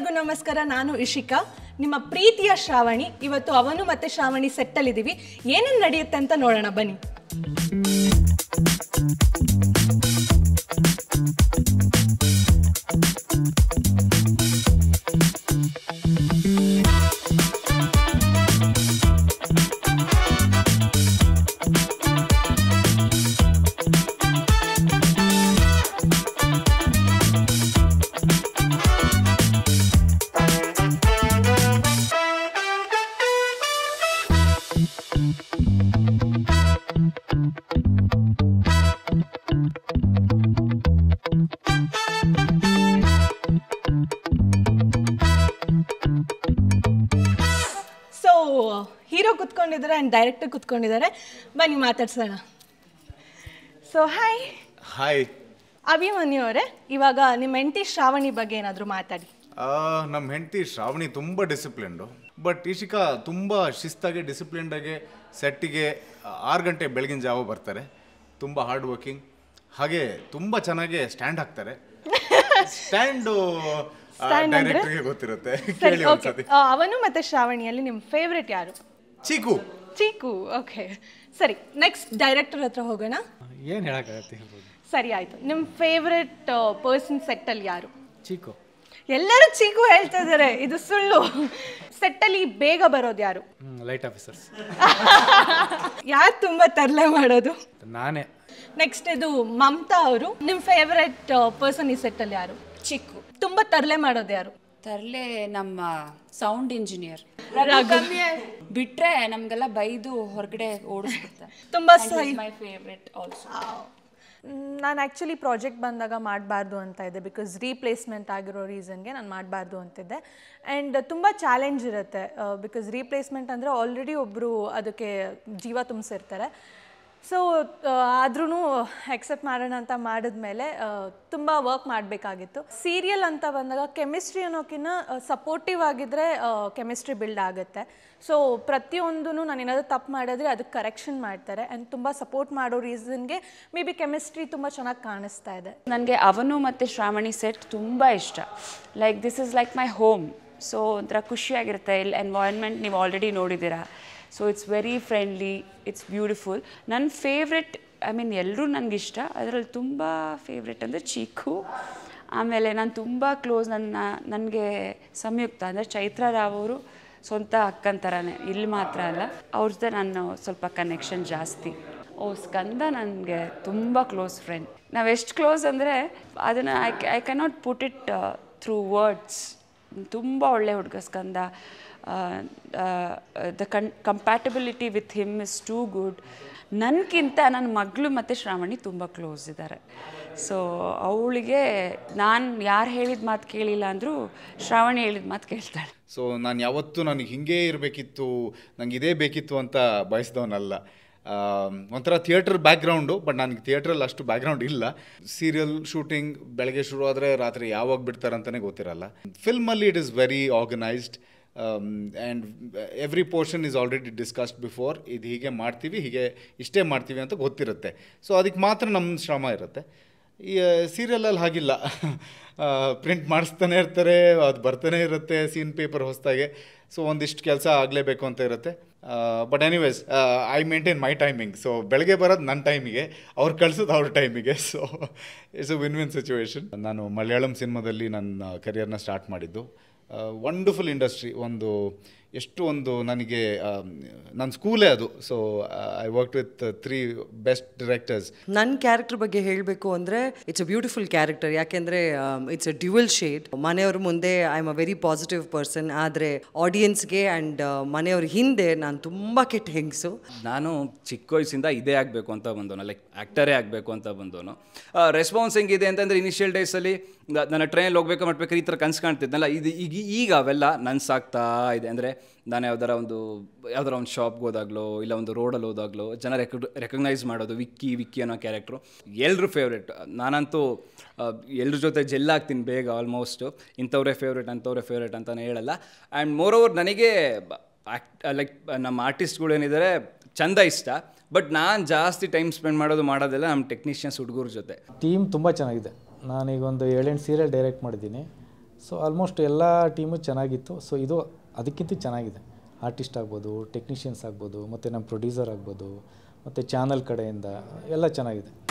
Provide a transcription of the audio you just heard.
ಎಲ್ಲರಿಗೂ ನಮಸ್ಕಾರ ನಾನು ಇಶಿಕಾ ನಿಮ್ಮ ಪ್ರೀತಿಯ ಶ್ರಾವಣಿ ಇವತ್ತು ಅವನು ಮತ್ತೆ ಶ್ರಾವಣಿ ಸೆಟ್ಟಲ್ಲಿದ್ದೀವಿ ಏನೇನ್ ನಡೆಯುತ್ತೆ ಅಂತ ನೋಡೋಣ ಬನ್ನಿ ನಾವು ಹೀರೋ ಕುತ್ಕೊಂಡಿದ್ದಾರೆ ಆ್ಯಂಡ್ ಡೈರೆಕ್ಟರ್ ಕುತ್ಕೊಂಡಿದ್ದಾರೆ ಬನ್ನಿ ಮಾತಾಡ್ಸೋಣ ಸೊ ಹಾಯ್ ಹಾಯ್ ಅಭಿಮನ್ಯು ಅವರೇ ಇವಾಗ ನಿಮ್ಮ ಹೆಂಡತಿ ಶ್ರಾವಣಿ ಬಗ್ಗೆ ಏನಾದರೂ ಮಾತಾಡಿ ನಮ್ಮ ಹೆಂಡತಿ ಶ್ರಾವಣಿ ತುಂಬ ಡಿಸಿಪ್ಲಿನ್ಡು ಬಟ್ ಈಶಿಕಾ ತುಂಬ ಶಿಸ್ತಾಗಿ ಡಿಸಿಪ್ಲಿನ್ಡಾಗಿ ಸೆಟ್ಟಿಗೆ ಆರು ಗಂಟೆ ಬೆಳಗಿನ ಜಾವ ಬರ್ತಾರೆ ತುಂಬ ಹಾರ್ಡ್ ವರ್ಕಿಂಗ್ ಹಾಗೆ ತುಂಬ ಚೆನ್ನಾಗಿ ಸ್ಟ್ಯಾಂಡ್ ಹಾಕ್ತಾರೆ ಸ್ಟ್ಯಾಂಡು ಸ್ಟ್ಯಾಂಡ್ ಅಂದ್ರೆ ಗೊತ್ತಿರುತ್ತೆ ಅವನು ಮತ್ತೆ ಶ್ರಾವಣಿಯಲ್ಲಿ ನಿಮ್ ಫೇವ್ರೆಟ್ ಯಾರು ಚೀಕು ಚೀಕು ಓಕೆ ಸರಿ ನೆಕ್ಸ್ಟ್ ಡೈರೆಕ್ಟರ್ ಹತ್ರ ಹೋಗೋಣ ಏನ್ ಹೇಳಕ್ಕಾಗತ್ತೆ ಸರಿ ಆಯ್ತು ನಿಮ್ ಫೇವ್ರೆಟ್ ಪರ್ಸನ್ ಸೆಟ್ ಅಲ್ಲಿ ಯಾರು ಚೀಕು ಎಲ್ಲರೂ ಚೀಕು ಹೇಳ್ತಾ ಇದಾರೆ ಇದು ಸುಳ್ಳು ಸೆಟ್ ಅಲ್ಲಿ ಬೇಗ ಬರೋದು ಯಾರು ಲೈಟ್ ಆಫೀಸರ್ಸ್ ಯಾರು ತುಂಬಾ ತರಲೆ ಮಾಡೋದು ನಾನೇ ನೆಕ್ಸ್ಟ್ ಇದು ಮಮತಾ ಅವರು ನಿಮ್ ಫೇವ್ರೆಟ್ ಪರ್ಸನ್ ಈ ಸೆಟ್ ಅಲ್ಲಿ ಯಾರು ಚಿಕ್ಕು ತುಂಬಾ ತರಲೆ ಮಾಡೋದು ಯಾರು ತರಲೆ ನಮ್ಮ ಸೌಂಡ್ ಇಂಜಿನಿಯರ್ ಬಿಟ್ರೆ ನಮ್ಗೆಲ್ಲ ಬೈದು ಹೊರಗಡೆ ತುಂಬಾ ಮೈ ಆಲ್ಸೋ ನಾನು ಆ್ಯಕ್ಚುಲಿ ಪ್ರಾಜೆಕ್ಟ್ ಬಂದಾಗ ಮಾಡಬಾರ್ದು ಅಂತ ಇದೆ ಬಿಕಾಸ್ ರೀಪ್ಲೇಸ್ಮೆಂಟ್ ಆಗಿರೋ ರೀಸನ್ಗೆ ನಾನು ಮಾಡಬಾರ್ದು ಅಂತಿದ್ದೆ ಆ್ಯಂಡ್ ತುಂಬ ಚಾಲೆಂಜ್ ಇರುತ್ತೆ ಬಿಕಾಸ್ uh, ರೀಪ್ಲೇಸ್ಮೆಂಟ್ ಅಂದರೆ ಆಲ್ರೆಡಿ ಒಬ್ಬರು ಅದಕ್ಕೆ ಜೀವ ತುಂಬಿಸಿರ್ತಾರೆ ಸೊ ಆದ್ರೂ ಎಕ್ಸೆಪ್ಟ್ ಮಾಡೋಣ ಅಂತ ಮಾಡಿದ್ಮೇಲೆ ತುಂಬ ವರ್ಕ್ ಮಾಡಬೇಕಾಗಿತ್ತು ಸೀರಿಯಲ್ ಅಂತ ಬಂದಾಗ ಕೆಮಿಸ್ಟ್ರಿ ಅನ್ನೋಕ್ಕಿಂತ ಸಪೋರ್ಟಿವ್ ಆಗಿದ್ದರೆ ಕೆಮಿಸ್ಟ್ರಿ ಬಿಲ್ಡ್ ಆಗುತ್ತೆ ಸೊ ಪ್ರತಿಯೊಂದೂ ನಾನು ಏನಾದರೂ ತಪ್ಪು ಮಾಡಿದ್ರೆ ಅದಕ್ಕೆ ಕರೆಕ್ಷನ್ ಮಾಡ್ತಾರೆ ಆ್ಯಂಡ್ ತುಂಬ ಸಪೋರ್ಟ್ ಮಾಡೋ ರೀಸನ್ಗೆ ಮೇ ಬಿ ಕೆಮಿಸ್ಟ್ರಿ ತುಂಬ ಚೆನ್ನಾಗಿ ಕಾಣಿಸ್ತಾ ಇದೆ ನನಗೆ ಅವನು ಮತ್ತು ಶ್ರಾವಣಿ ಸೆಟ್ ತುಂಬ ಇಷ್ಟ like this is like my home so ಒಂಥರ ಖುಷಿಯಾಗಿರುತ್ತೆ ಇಲ್ಲಿ ಎನ್ವಾಯನ್ಮೆಂಟ್ ನೀವು ಆಲ್ರೆಡಿ ನೋಡಿದ್ದೀರಾ so it's very friendly it's beautiful ನನ್ನ ಫೇವ್ರೆಟ್ ಐ ಮೀನ್ ಎಲ್ಲರೂ ನನಗಿಷ್ಟ ಅದರಲ್ಲಿ ತುಂಬ ಫೇವ್ರೆಟ್ ಅಂದರೆ ಚಿಕ್ಕು ಆಮೇಲೆ ನಾನು ತುಂಬ ಕ್ಲೋಸ್ ನನ್ನ ನನಗೆ ಸಂಯುಕ್ತ ಅಂದರೆ ಚೈತ್ರ ರಾವ್ ಅವರು ಸ್ವಂತ ಅಕ್ಕನ ಥರನೇ ಇಲ್ಲಿ ಮಾತ್ರ ಅಲ್ಲ ಅವ್ರದ್ದೇ ನಾನು ಸ್ವಲ್ಪ ಕನೆಕ್ಷನ್ ಜಾಸ್ತಿ ಓ ಸ್ಕಂದ ನನಗೆ ತುಂಬ ಕ್ಲೋಸ್ ಫ್ರೆಂಡ್ ನಾವು ಎಷ್ಟು ಕ್ಲೋಸ್ ಅಂದರೆ ಅದನ್ನು I I can not put it through words ತುಂಬ ಒಳ್ಳೆ ಹುಡುಗ ಸ್ಕಂದ ದ ಕನ್ compatibility with him is too good ನನಗಿಂತ ನನ್ನ ಮಗಳು ಮತ್ತು ಶ್ರಾವಣಿ ತುಂಬ ಕ್ಲೋಸ್ ಇದ್ದಾರೆ ಸೊ ಅವಳಿಗೆ ನಾನು ಯಾರು ಹೇಳಿದ ಮಾತು ಕೇಳಿಲ್ಲ ಅಂದರೂ ಶ್ರಾವಣಿ ಹೇಳಿದ ಮಾತು ಕೇಳ್ತಾಳೆ ಸೊ ನಾನು ಯಾವತ್ತೂ ನನಗೆ ಹಿಂಗೆ ಇರಬೇಕಿತ್ತು ನನಗೆ ಇದೇ ಬೇಕಿತ್ತು ಅಂತ ಬಯಸಿದವನಲ್ಲ ಒಂಥರ ಥಿಯೇಟರ್ ಬ್ಯಾಕ್ಗ್ರೌಂಡು ಬಟ್ ನನಗೆ ಥಿಯೇಟ್ರಲ್ಲಿ ಅಷ್ಟು ಬ್ಯಾಕ್ಗ್ರೌಂಡ್ ಇಲ್ಲ ಸೀರಿಯಲ್ ಶೂಟಿಂಗ್ ಬೆಳಗ್ಗೆ ಶುರು ಆದರೆ ರಾತ್ರಿ ಯಾವಾಗ ಬಿಡ್ತಾರಂತಲೇ ಗೊತ್ತಿರಲ್ಲ ಫಿಲ್ಮಲ್ಲಿ it is very organised and every portion is already discussed before ಇದು ಹೀಗೆ ಮಾಡ್ತೀವಿ ಹೀಗೆ ಇಷ್ಟೇ ಮಾಡ್ತೀವಿ ಅಂತ ಗೊತ್ತಿರುತ್ತೆ ಸೊ ಅದಕ್ಕೆ ಮಾತ್ರ ನಮ್ಮ ಶ್ರಮ ಇರುತ್ತೆ ಈ ಸೀರಿಯಲಲ್ಲಿ ಹಾಗಿಲ್ಲ ಪ್ರಿಂಟ್ ಮಾಡಿಸ್ತಾನೆ ಇರ್ತಾರೆ ಅದು ಬರ್ತಾನೆ ಇರುತ್ತೆ ಸೀನ್ ಪೇಪರ್ ಹೊಸ್ದಾಗೆ ಸೊ ಒಂದಿಷ್ಟು ಕೆಲಸ ಆಗಲೇಬೇಕು ಅಂತ ಇರುತ್ತೆ but anyways I maintain my timing so ಬೆಳಗ್ಗೆ ಬರೋದು ನನ್ನ ಟೈಮಿಗೆ ಅವ್ರು ಕಳ್ಸೋದು ಅವ್ರ ಟೈಮಿಗೆ so it's a win win situation ನಾನು ಮಲಯಾಳಂ ಸಿನಿಮಾದಲ್ಲಿ ನನ್ನ ಕರಿಯರ್ನ ಸ್ಟಾರ್ಟ್ ಮಾಡಿದ್ದು ವಂಡರ್ಫುಲ್ ಇಂಡಸ್ಟ್ರಿ ಒಂದು ಎಷ್ಟು ಒಂದು ನನಗೆ ನನ್ನ ಸ್ಕೂಲೇ ಅದು so I work with three best directors ನನ್ನ ಕ್ಯಾರೆಕ್ಟರ್ ಬಗ್ಗೆ ಹೇಳಬೇಕು ಅಂದರೆ ಇಟ್ಸ್ ಅ ಬ್ಯೂಟಿಫುಲ್ ಕ್ಯಾರೆಕ್ಟರ್ ಯಾಕೆಂದರೆ ಇಟ್ಸ್ ಅ ಡ್ಯುವಲ್ ಶೇಡ್ ಮನೆಯವ್ರ ಮುಂದೆ I am a very positive person ಆದರೆ ಆಡಿಯನ್ಸ್ಗೆ ಆ್ಯಂಡ್ ಮನೆಯವ್ರ ಹಿಂದೆ ನಾನು ತುಂಬ ಕೆಟ್ಟ ಹೆಂಗಸು ನಾನು ಚಿಕ್ಕ ವಯಸ್ಸಿಂದ ಇದೇ ಆಗಬೇಕು ಅಂತ ಬಂದವನು ಲೈಕ್ ಆ್ಯಕ್ಟರೇ ಆಗಬೇಕು ಅಂತ ಬಂದವನು ರೆಸ್ಪಾನ್ಸ್ ಹೆಂಗಿದೆ ಅಂತಂದರೆ ಇನಿಷಿಯಲ್ ಡೇಸಲ್ಲಿ ನನ್ನ ಟ್ರೈನಲ್ಲಿ ಹೋಗ್ಬೇಕು ಮಾಡಬೇಕು ಈ ಥರ ಕನ್ಸು ಕಾಣ್ತಿದ್ನಲ್ಲ ಇದು ಈಗ ಈಗ ಅವೆಲ್ಲ ನನ್ಸಾಗ್ತಾ ಇದೆ ಅಂದರೆ ನಾನು ಯಾವ್ದಾರ ಒಂದು ಯಾವ್ದಾರ ಒಂದು ಶಾಪ್ಗೆ ಹೋದಾಗ್ಲೋ ಇಲ್ಲ ಒಂದು ರೋಡಲ್ಲಿ ಹೋದಾಗ್ಲೋ ಜನ ರೆಕ ರೆಕಗ್ನೈಸ್ ಮಾಡೋದು ವಿಕ್ಕಿ ವಿಕ್ಕಿ ಅನ್ನೋ ಕ್ಯಾರೆಕ್ಟ್ರು ಎಲ್ಲರೂ ಫೇವ್ರೇಟ್ ನಾನಂತೂ ಎಲ್ಲರ ಜೊತೆ ಜೆಲ್ಲಾಗ್ತೀನಿ ಬೇಗ ಆಲ್ಮೋಸ್ಟು ಇಂಥವ್ರೇ ಫೇವ್ರೇಟ್ ಅಂಥವ್ರೆ ಫೇವ್ರೇಟ್ ಅಂತಲೇ ಹೇಳಲ್ಲ ಆ್ಯಂಡ್ ಮೋರ್ ಓವರ್ ನನಗೆ ಆ್ಯಕ್ಟ್ ಲೈಕ್ ನಮ್ಮ ಆರ್ಟಿಸ್ಟ್ಗಳೇನಿದ್ದಾರೆ ಚಂದ ಇಷ್ಟ ಬಟ್ ನಾನು ಜಾಸ್ತಿ ಟೈಮ್ ಸ್ಪೆಂಡ್ ಮಾಡೋದು ಮಾಡೋದೆಲ್ಲ ನಮ್ಮ ಟೆಕ್ನಿಷಿಯನ್ಸ್ ಹುಡುಗರ ಜೊತೆ ಟೀಮ್ ತುಂಬ ಚೆನ್ನಾಗಿದೆ ನಾನೀಗ ಒಂದು ಏಳೆಂಟು ಸೀರಿಯಲ್ ಡೈರೆಕ್ಟ್ ಮಾಡಿದ್ದೀನಿ ಸೊ ಆಲ್ಮೋಸ್ಟ್ ಎಲ್ಲ ಟೀಮು ಚೆನ್ನಾಗಿತ್ತು ಸೊ ಇದು ಅದಕ್ಕಿಂತ ಚೆನ್ನಾಗಿದೆ ಆರ್ಟಿಸ್ಟ್ ಆಗ್ಬೋದು ಟೆಕ್ನಿಷಿಯನ್ಸ್ ಆಗ್ಬೋದು ಮತ್ತು ನಮ್ಮ ಪ್ರೊಡ್ಯೂಸರ್ ಆಗ್ಬೋದು ಮತ್ತು ಚಾನಲ್ ಕಡೆಯಿಂದ ಎಲ್ಲ ಚೆನ್ನಾಗಿದೆ